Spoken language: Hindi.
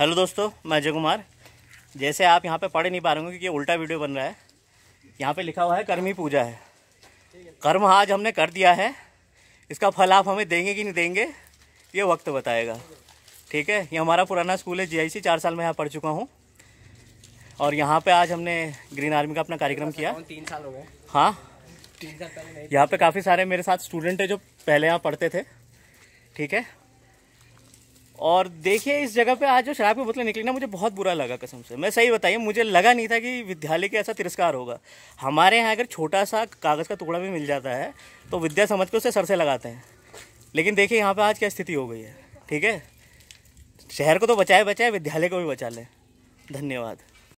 हेलो दोस्तों मैं अजय कुमार जैसे आप यहाँ पे पढ़ नहीं पा रहे होंगे क्योंकि उल्टा वीडियो बन रहा है यहाँ पे लिखा हुआ है कर्मी पूजा है कर्म आज हमने कर दिया है इसका फल आप हमें देंगे कि नहीं देंगे ये वक्त बताएगा ठीक है ये हमारा पुराना स्कूल है जीआईसी चार साल में यहाँ पढ़ चुका हूँ और यहाँ पर आज हमने ग्रीन आर्मी का अपना कार्यक्रम किया तीन साल हो गए हाँ यहाँ पर काफ़ी सारे मेरे साथ स्टूडेंट है जो पहले यहाँ पढ़ते थे ठीक है और देखिए इस जगह पे आज जो शराब की बोतलें निकली ना मुझे बहुत बुरा लगा कसम से मैं सही बताइए मुझे लगा नहीं था कि विद्यालय के ऐसा तिरस्कार होगा हमारे यहाँ अगर छोटा सा कागज़ का टुकड़ा भी मिल जाता है तो विद्या समझ के उसे सर से लगाते हैं लेकिन देखिए यहाँ पर आज क्या स्थिति हो गई है ठीक है शहर को तो बचाए बचाए विद्यालय को भी बचा लें धन्यवाद